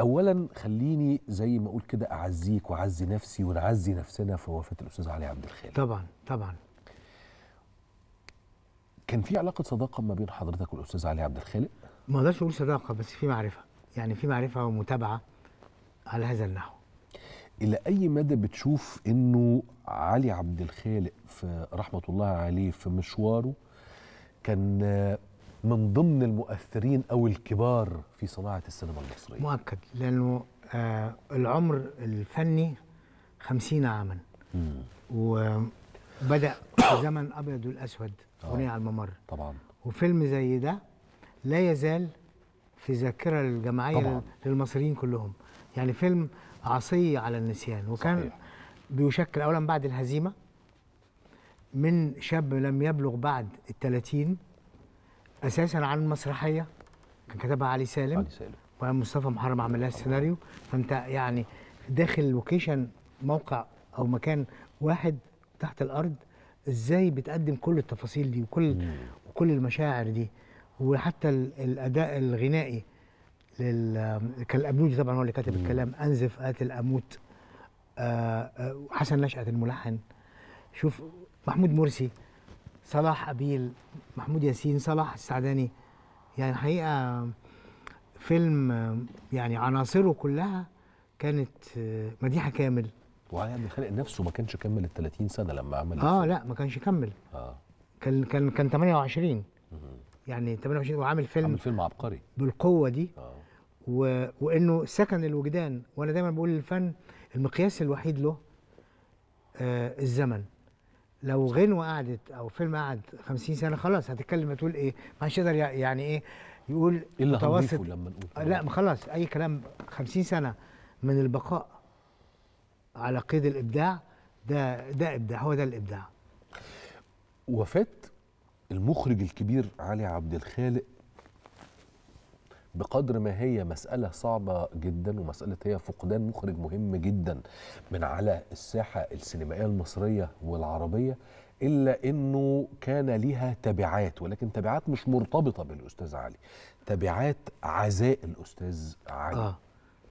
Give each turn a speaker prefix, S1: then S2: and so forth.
S1: اولا خليني زي ما اقول كده اعزيك واعزي نفسي ونعزي نفسنا في وفاه الاستاذ علي عبد الخالق طبعا طبعا كان في
S2: علاقه صداقه ما بين حضرتك والاستاذ علي عبد الخالق ما اقدرش اقول صداقه بس في معرفه يعني في معرفه ومتابعه على هذا النحو
S1: الى اي مدى بتشوف انه علي عبد الخالق في رحمه الله عليه في مشواره كان من ضمن المؤثرين او الكبار في صناعه السينما المصريه
S2: مؤكد لانه آه العمر الفني خمسين عاما مم. وبدا في زمن ابيض والاسود بني آه. على الممر طبعا وفيلم زي ده لا يزال في ذاكره الجماعيه طبعاً. للمصريين كلهم يعني فيلم عصي على النسيان وكان صحيح. بيشكل اولا بعد الهزيمه من شاب لم يبلغ بعد الثلاثين اساسا عن مسرحيه كان كتبها علي سالم علي سالم ومصطفى محرم عمل لها السيناريو فانت يعني داخل لوكيشن موقع او مكان واحد تحت الارض ازاي بتقدم كل التفاصيل دي وكل مم. وكل المشاعر دي وحتى الاداء الغنائي لل كالابنودي طبعا هو اللي كاتب الكلام انزف قاتل اموت آه، آه، حسن نشأة الملحن شوف محمود مرسي صلاح أبيل محمود ياسين صلاح السعداني يعني حقيقة فيلم يعني عناصره كلها كانت مديحة كامل وعلي خالق نفسه ما كانش كمل ال 30 سنة لما عمل اه لا ما كانش كمل اه كان كان كان 28 يعني 28 وعامل فيلم عامل فيلم عبقري بالقوة دي آه. و... وانه سكن الوجدان وانا دايما بقول للفن المقياس الوحيد له آه الزمن لو غنوه قعدت او فيلم قعد 50 سنه خلاص هتتكلم هتقول ايه ما حدش يقدر يعني ايه يقول ايه متوسط
S1: لما نقول
S2: لا خلاص اي كلام 50 سنه من البقاء على قيد الابداع ده ده ابداع هو ده الابداع
S1: وفاه المخرج الكبير علي عبد الخالق بقدر ما هي مسألة صعبة جدا ومسألة هي فقدان مخرج مهم جدا من على الساحة السينمائية المصرية والعربية إلا أنه كان لها تبعات ولكن تبعات مش مرتبطة بالأستاذ علي تبعات عزاء الأستاذ علي آه.